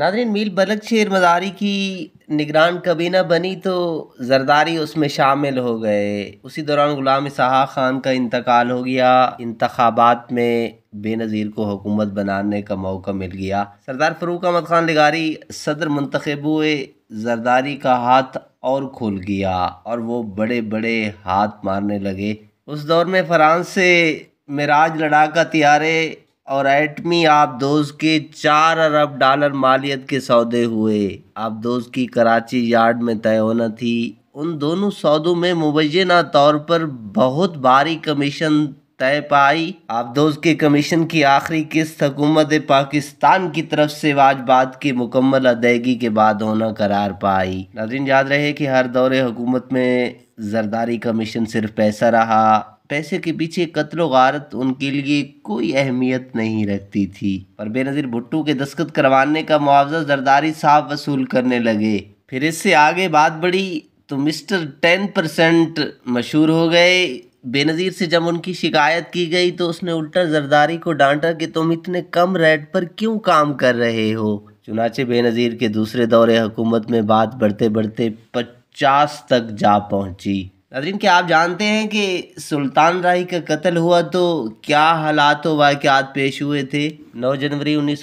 Nadreen Mir शेर मदारी की निगरान कबीना बनी तो जरदारी उसमें शामिल हो गए उसी दौरान ग़ुलाम इसहा खान का इंतकाल हो गया इंतबात में बेनज़ीर को हुकूमत बनाने का मौका मिल गया सरदार फरूक अहमद खान निगारी सदर मंतखब हुए जरदारी का हाथ और खुल गया और वो बड़े बड़े हाथ मारने लगे उस दौर में फ्रांस से मराज लड़ाका त्यारे और एटमी आबदोज के चार अरब डॉलर मालियत के सौदे हुए आबदोज की कराची यार्ड में तय होना थी उन दोनों सौदों में मुबैना तौर पर बहुत भारी कमीशन तय पाई आबदोज के कमीशन की आखिरी किस्त हुकूमत पाकिस्तान की तरफ से वाजबात की मुकम्मल अदायगी के बाद होना करार पाई नाजिन याद रहे कि हर दौरे हुकूमत में जरदारी कमीशन सिर्फ पैसा रहा पैसे के पीछे कत्लो गारत उनके लिए कोई अहमियत नहीं रखती थी पर बेनज़ीर भुट्टो के दस्खत करवाने का मुआवजा जरदारी साहब वसूल करने लगे फिर इससे आगे बात बढ़ी तो मिस्टर टेन परसेंट मशहूर हो गए बेनज़ीर से जब उनकी शिकायत की गई तो उसने उल्टा जरदारी को डांटा कि तुम इतने कम रेट पर क्यों काम कर रहे हो चुनाचे बेनज़ीर के दूसरे दौरे हुकूमत में बात बढ़ते बढ़ते पचास तक जा पहुंची नादरीन क्या आप जानते हैं कि सुल्तान राही का कत्ल हुआ तो क्या हालात वाक़ात पेश हुए थे 9 जनवरी उन्नीस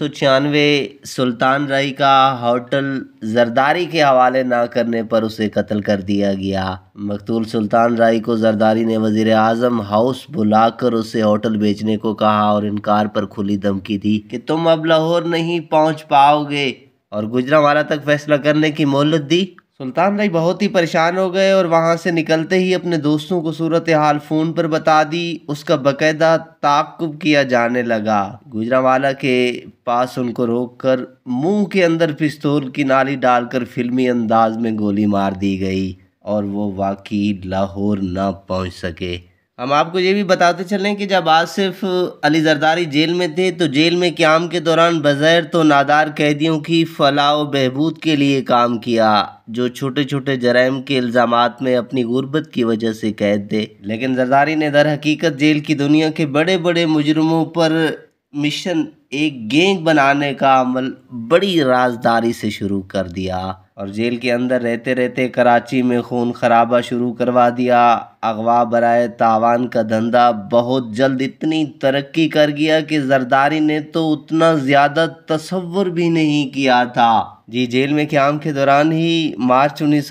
सुल्तान राही का होटल जरदारी के हवाले ना करने पर उसे कत्ल कर दिया गया मकतूल सुल्तान राय को जरदारी ने वज़ी अजम हाउस बुलाकर उसे होटल बेचने को कहा और इनकार पर खुली धमकी दी कि तुम अब लाहौर नहीं पहुँच पाओगे और वाला तक फैसला करने की मोहलत दी सुल्तान भाई बहुत ही परेशान हो गए और वहाँ से निकलते ही अपने दोस्तों को सूरत हाल फ़ोन पर बता दी उसका बकायदा ताकुब किया जाने लगा गुजरावाला के पास उनको रोककर मुंह के अंदर पिस्तौल की नाली डालकर फिल्मी अंदाज में गोली मार दी गई और वो वाकई लाहौर ना पहुँच सके हम आपको ये भी बताते चलें कि जब आसिफ अली जरदारी जेल में थे तो जेल में क्याम के दौरान बज़ैर तो नादार कैदियों की फलाह बहबूद के लिए काम किया जो छोटे छोटे जराइम के इल्ज़ाम में अपनी गुर्बत की वजह से कैद थे लेकिन जरदारी ने दर हकीकत जेल की दुनिया के बड़े बड़े मुजरमों पर मिशन एक गेंग बनाने का अमल बड़ी राजदारी से शुरू कर दिया और जेल के अंदर रहते रहते कराची में खून खराबा शुरू करवा दिया अगवा बरए तावान का धंधा बहुत जल्द इतनी तरक्की कर गया कि जरदारी ने तो उतना ज़्यादा तस्वुर भी नहीं किया था जी जेल में क्याम के दौरान ही मार्च उन्नीस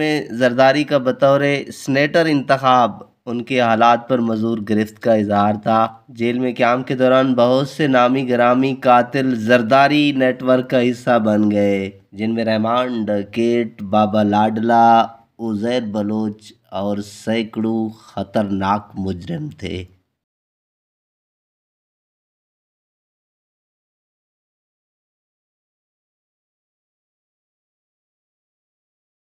में जरदारी का बतौर स्नेटर इंतखब उनके हालात पर मजूर गिरफ्त का इजहार था जेल में क्याम के दौरान बहुत से नामी ग्रामी कातिल जरदारी नेटवर्क का हिस्सा बन गए जिनमें रहमान डकेट बाबा लाडला उजैर बलोच और सैकड़ों ख़तरनाक मुजरम थे